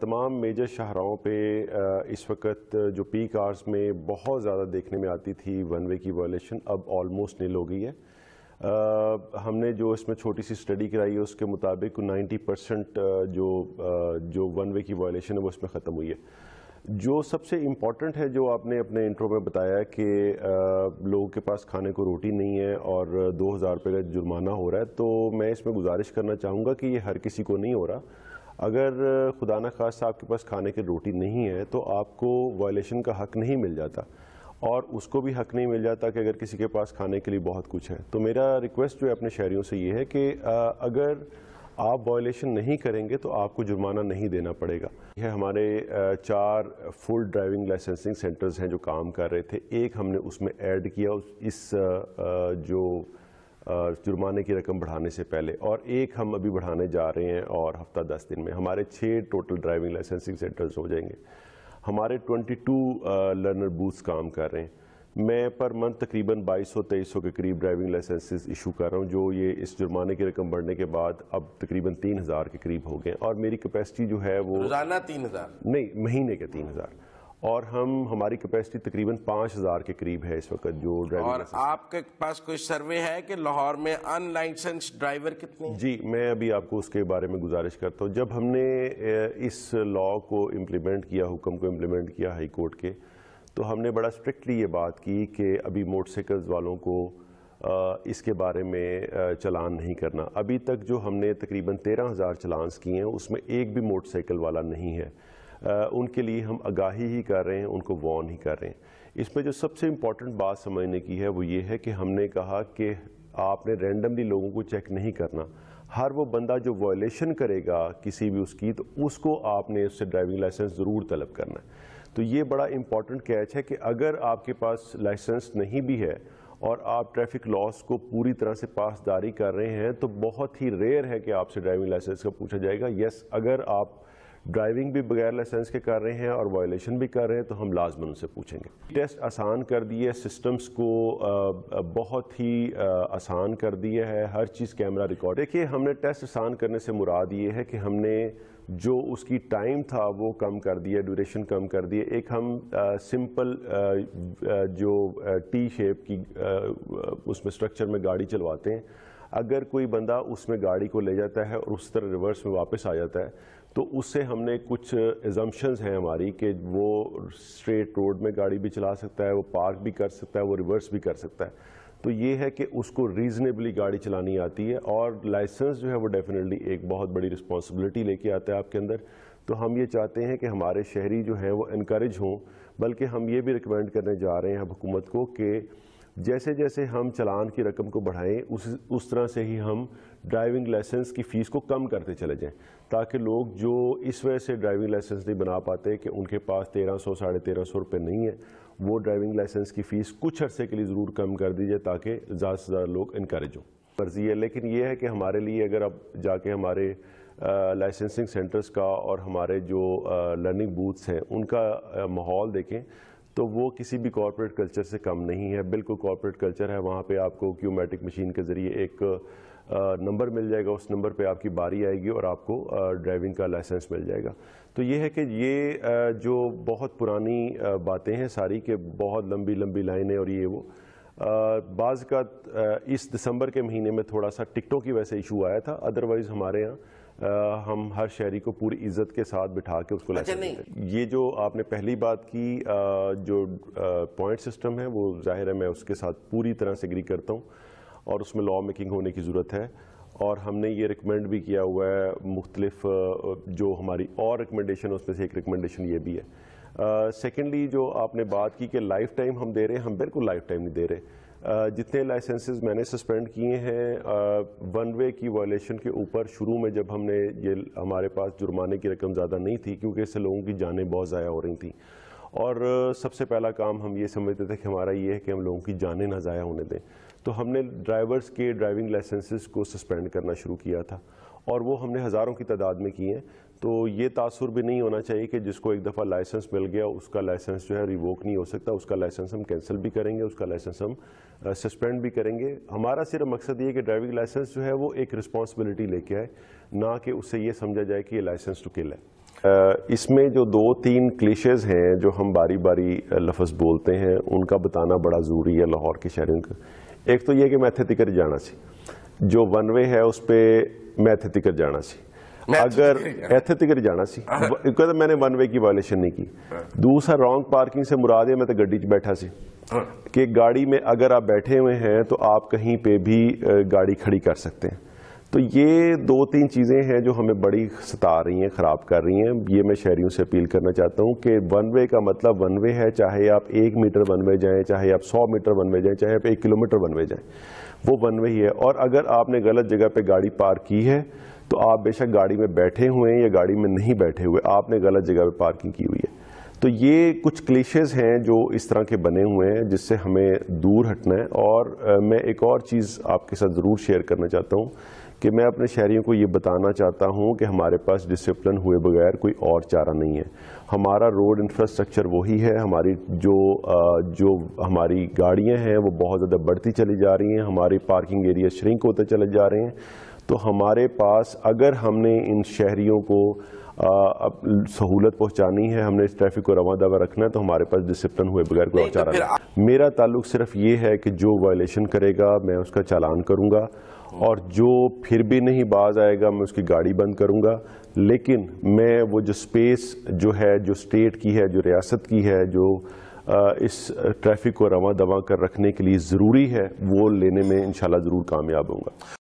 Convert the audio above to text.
تمام میجر شاہراہوں پہ اس وقت جو پیک کارز میں بہت زیادہ دیکھنے میں آتی تھی ون وے کی وائلیشن اب آلموسٹ نل ہو گئی ہے ہم نے جو اس میں چھوٹی سی سٹڈی کرائی ہے اس کے مطابق نائنٹی پرسنٹ جو جو ون وے کی وائلیشن ہے وہ اس میں ختم ہوئی ہے جو سب سے امپورٹنٹ ہے جو آپ نے اپنے انٹرو میں بتایا کہ لوگوں کے پاس کھانے کو روٹی نہیں ہے اور دو ہزار روپے کا جرمانہ ہو رہا ہے تو میں اس میں گزارش کرنا چاہوں گا کہ یہ ہر کسی کو نہیں ہو رہا اگر خدا نہ خواستہ آپ کے پاس کھانے کی روٹی نہیں ہے تو آپ کو وائلیشن کا حق نہیں مل جاتا اور اس کو بھی حق نہیں مل جاتا کہ اگر کسی کے پاس کھانے کے لیے بہت کچھ ہے تو میرا ریکویسٹ جو ہے اپنے شہریوں سے یہ ہے کہ اگر آپ وائلیشن نہیں کریں گے تو آپ کو جرمانہ نہیں دینا پڑے گا یہ ہمارے چار فل ڈرائیونگ لائسنسنگ سینٹرز ہیں جو کام کر رہے تھے ایک ہم نے اس میں ایڈ کیا اس جو جرمانے کی رقم بڑھانے سے پہلے اور ایک ہم ابھی بڑھانے جا رہے ہیں اور ہفتہ دس دن میں ہمارے چھ ٹوٹل ڈرائیونگ لائسنسنگ سینٹرز ہو جائیں گے ہمارے ٹونٹی ٹو لرنر بوتھس کام کر رہے ہیں میں پر منتھ تقریباً بائیس سو تیئیس سو کے قریب ڈرائیونگ لائسنسز ایشو کر رہا ہوں جو یہ اس جرمانے کی رقم بڑھنے کے بعد اب تقریباً تین ہزار کے قریب ہو گئے اور میری کیپیسٹی جو ہے وہ روزانہ تین ہزار نہیں مہینے کے تین ہزار اور ہم ہماری کیپیسٹی تقریباً پانچ ہزار کے قریب ہے اس وقت جو ڈرائیور اور آپ کے پاس کوئی سروے ہے کہ لاہور میں ان لائسنس ڈرائیور کتنے جی میں ابھی آپ کو اس کے بارے میں گزارش کرتا ہوں جب ہم نے اس لا کو امپلیمنٹ کیا حکم کو امپلیمنٹ کیا ہائی کورٹ کے تو ہم نے بڑا اسٹرکٹلی یہ بات کی کہ ابھی موٹر سائیکلز والوں کو اس کے بارے میں چلان نہیں کرنا ابھی تک جو ہم نے تقریباً تیرہ ہزار چلانس کیے ہیں اس میں ایک بھی موٹر سائیکل والا نہیں ہے ان کے لیے ہم آگاہی ہی کر رہے ہیں ان کو وارن ہی کر رہے ہیں اس میں جو سب سے امپورٹنٹ بات سمجھنے کی ہے وہ یہ ہے کہ ہم نے کہا کہ آپ نے رینڈملی لوگوں کو چیک نہیں کرنا ہر وہ بندہ جو وائلیشن کرے گا کسی بھی اس کی تو اس کو آپ نے اس سے ڈرائیونگ لائسنس ضرور طلب کرنا ہے تو یہ بڑا امپورٹنٹ کیچ ہے کہ اگر آپ کے پاس لائسنس نہیں بھی ہے اور آپ ٹریفک لاس کو پوری طرح سے پاسداری کر رہے ہیں تو بہت ہی ریئر ہے کہ آپ سے ڈرائیونگ لائسنس کا پوچھا جائے گا یس اگر آپ ڈرائیونگ بھی بغیر لائسنس کے کر رہے ہیں اور وائلیشن بھی کر رہے ہیں تو ہم لازمان ان سے پوچھیں گے ٹیسٹ آسان کر دیے سسٹمز کو بہت ہی آسان کر دیئے ہے ہر چیز کیمرہ ریکارڈ دیکھیے ہم نے ٹیسٹ آسان کرنے سے مراد یہ ہے کہ ہم نے جو اس کی ٹائم تھا وہ کم کر دیا ڈوریشن کم کر دیئے ایک ہم سمپل جو ٹی شیپ کی اس میں سٹرکچر میں گاڑی چلواتے ہیں اگر کوئی بندہ اس میں گاڑی کو لے جاتا ہے اور اس طرح ریورس میں واپس آ جاتا ہے تو اس سے ہم نے کچھ ایزمشنز ہیں ہماری کہ وہ اسٹریٹ روڈ میں گاڑی بھی چلا سکتا ہے وہ پارک بھی کر سکتا ہے وہ ریورس بھی کر سکتا ہے تو یہ ہے کہ اس کو ریزنیبلی گاڑی چلانی آتی ہے اور لائسنس جو ہے وہ ڈیفینیٹلی ایک بہت بڑی رسپانسبلٹی لے کے آتا ہے آپ کے اندر تو ہم یہ چاہتے ہیں کہ ہمارے شہری جو ہیں وہ انکریج ہوں بلکہ ہم یہ بھی ریکمینڈ کرنے جا رہے ہیں حکومت کو کہ جیسے جیسے ہم چلان کی رقم کو بڑھائیں اس اس طرح سے ہی ہم ڈرائیونگ لائسنس کی فیس کو کم کرتے چلے جائیں تاکہ لوگ جو اس وجہ سے ڈرائیونگ لائسنس نہیں بنا پاتے کہ ان کے پاس تیرہ سو ساڑھے تیرہ سو روپے نہیں ہے وہ ڈرائیونگ لائسنس کی فیس کچھ عرصے کے لیے ضرور کم کر دیجئے تاکہ زیادہ سے زیادہ لوگ انکریج ہوں مرضی ہے لیکن یہ ہے کہ ہمارے لیے اگر آپ جا کے ہمارے لائسنسنگ سینٹرز کا اور ہمارے جو لرننگ بوتھس ہیں ان کا ماحول دیکھیں تو وہ کسی بھی کارپوریٹ کلچر سے کم نہیں ہے بالکل کارپوریٹ کلچر ہے وہاں پہ آپ کو کیومیٹک مشین کے ذریعے ایک نمبر مل جائے گا اس نمبر پہ آپ کی باری آئے گی اور آپ کو ڈرائیونگ کا لائسنس مل جائے گا تو یہ ہے کہ یہ جو بہت پرانی باتیں ہیں ساری کہ بہت لمبی لمبی لائنیں اور یہ وہ بعض کا اس دسمبر کے مہینے میں تھوڑا سا ٹکٹوں کی ویسے ایشو آیا تھا ادروائز ہمارے ہاں ہم ہر شہری کو پوری عزت کے ساتھ بٹھا کے اس کو اچھا، ہیں یہ جو آپ نے پہلی بات کی جو پوائنٹ سسٹم ہے وہ ظاہر ہے میں اس کے ساتھ پوری طرح سے گری کرتا ہوں اور اس میں لا میکنگ ہونے کی ضرورت ہے اور ہم نے یہ ریکمینڈ بھی کیا ہوا ہے مختلف جو ہماری اور ریکمنڈیشن اس میں سے ایک ریکمنڈیشن یہ بھی ہے سیکنڈلی جو آپ نے بات کی کہ لائف ٹائم ہم دے رہے ہیں ہم بالکل لائف ٹائم نہیں دے رہے جتنے لائسنسز میں نے سسپینڈ کیے ہیں ون وے کی وائلیشن کے اوپر شروع میں جب ہم نے یہ ہمارے پاس جرمانے کی رقم زیادہ نہیں تھی کیونکہ اس سے لوگوں کی جانیں بہت ضائع ہو رہی تھیں اور سب سے پہلا کام ہم یہ سمجھتے تھے کہ ہمارا یہ ہے کہ ہم لوگوں کی جانیں نہ ضائع ہونے دیں تو ہم نے ڈرائیورز کے ڈرائیونگ لائسنسز کو سسپینڈ کرنا شروع کیا تھا اور وہ ہم نے ہزاروں کی تعداد میں کی ہیں تو یہ تاثر بھی نہیں ہونا چاہیے کہ جس کو ایک دفعہ لائسنس مل گیا اس کا لائسنس جو ہے ریووک نہیں ہو سکتا اس کا لائسنس ہم کینسل بھی کریں گے اس کا لائسنس ہم سسپینڈ بھی کریں گے ہمارا صرف مقصد یہ کہ ڈرائیونگ لائسنس جو ہے وہ ایک رسپانسبلٹی لے کے آئے نہ کہ اسے یہ سمجھا جائے کہ یہ لائسنس کل ہے اس میں جو دو تین کلیشز ہیں جو ہم باری باری لفظ بولتے ہیں ان کا بتانا بڑا ضروری ہے لاہور کے شہریوں کا ایک تو یہ کہ میتھے تکر جانا سی جو ون وے ہے اس پہ میتھے تکر جانا سی اگر ایت جانا سی ایک میں نے ون وے کی وائلیشن نہیں کی دوسرا رانگ پارکنگ سے مراد میں تو گڈی چ بیٹھا سی کہ گاڑی میں اگر آپ بیٹھے ہوئے ہیں تو آپ کہیں پہ بھی گاڑی کھڑی کر سکتے ہیں تو یہ دو تین چیزیں ہیں جو ہمیں بڑی ستا رہی ہیں خراب کر رہی ہیں یہ میں شہریوں سے اپیل کرنا چاہتا ہوں کہ ون وے کا مطلب ون وے ہے چاہے آپ ایک میٹر ون وے جائیں چاہے آپ سو میٹر ون وے جائیں چاہے آپ ایک کلومیٹر ون وے جائیں وہ ون وے ہی ہے اور اگر آپ نے غلط جگہ پہ گاڑی پارک کی ہے تو آپ بے شک گاڑی میں بیٹھے ہوئے ہیں یا گاڑی میں نہیں بیٹھے ہوئے آپ نے غلط جگہ پہ پارکنگ کی ہوئی ہے تو یہ کچھ کلیشز ہیں جو اس طرح کے بنے ہوئے ہیں جس سے ہمیں دور ہٹنا ہے اور میں ایک اور چیز آپ کے ساتھ ضرور شیئر کرنا چاہتا ہوں کہ میں اپنے شہریوں کو یہ بتانا چاہتا ہوں کہ ہمارے پاس ڈسپلن ہوئے بغیر کوئی اور چارہ نہیں ہے ہمارا روڈ انفراسٹرکچر وہی ہے ہماری جو جو ہماری گاڑیاں ہیں وہ بہت زیادہ بڑھتی چلی جا رہی ہیں ہماری پارکنگ ایریا شرنک ہوتے چلے جا رہے ہیں تو ہمارے پاس اگر ہم نے ان شہریوں کو سہولت پہنچانی ہے ہم نے اس ٹریفک کو رواں دوا رکھنا ہے تو ہمارے پاس ڈسپلن ہوئے بغیر کوئی اور چارہ نہیں میرا تعلق صرف یہ ہے کہ جو وائلیشن کرے گا میں اس کا چالان کروں گا اور جو پھر بھی نہیں باز آئے گا میں اس کی گاڑی بند کروں گا لیکن میں وہ جو سپیس جو ہے جو سٹیٹ کی ہے جو ریاست کی ہے جو اس ٹریفک کو رواں دواں کر رکھنے کے لیے ضروری ہے وہ لینے میں انشاءاللہ ضرور کامیاب ہوں گا